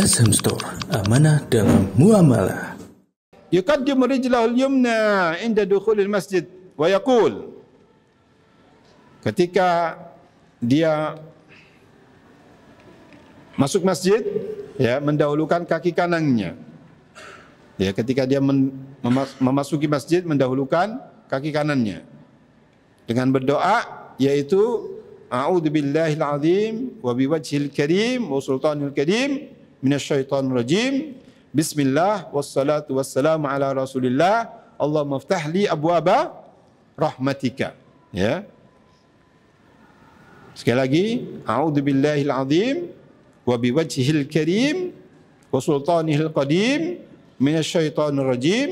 SM Store, amanah dalam muamalah. يقدم رجله اليمنى عند دخول المسجد ويقول ketika dia masuk masjid ya mendahulukan kaki kanannya ya ketika dia memasuki masjid mendahulukan kaki kanannya dengan berdoa yaitu a'udzubillahil azim wa biwajhil karim wa sultanil karim من الشيطان الرجيم بسم الله والصلاة والسلام على رسول الله اللهم افتح لي أبواب rahmatika ya sekali lagi a'udzubillahil azim wa biwajhil karim wa sultanihil qadim minasyaitonir rajim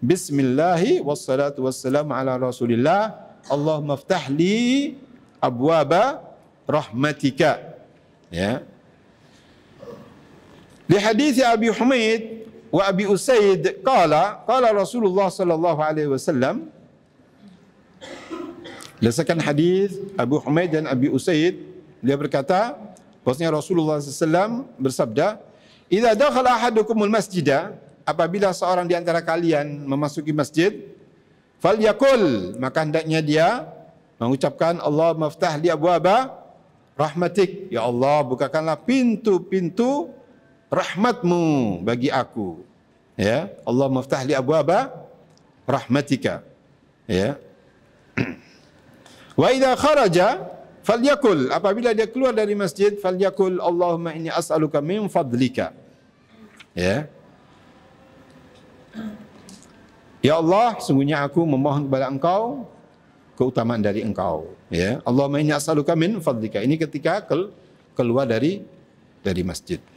bismillahi wassalatu wassalamu ala rasulillah Allahumma ftah li abwaba rahmatika ya Di hadis Abi Humaid wa Abi Usaid qala qala Rasulullah sallallahu alaihi wasallam Berdasarkan hadis Abu Humaid dan Abi Usaid dia berkata bahwasanya Rasulullah SAW bersabda "Idza dakhala ahadukumul masjidah apabila seorang di antara kalian memasuki masjid falyakul maka hendaknya dia mengucapkan Allah maftah li abwaba rahmatik ya Allah bukakanlah pintu-pintu rahmatmu bagi aku. Ya, Allah maftah li abwaba rahmatika. Ya. Wa idza kharaja falyakul apabila dia keluar dari masjid falyakul Allahumma inni as'aluka min fadlika. Ya. Ya Allah, sungguhnya aku memohon kepada Engkau keutamaan dari Engkau. Ya, Allahumma inni as'aluka min fadlika. Ini ketika keluar dari dari masjid.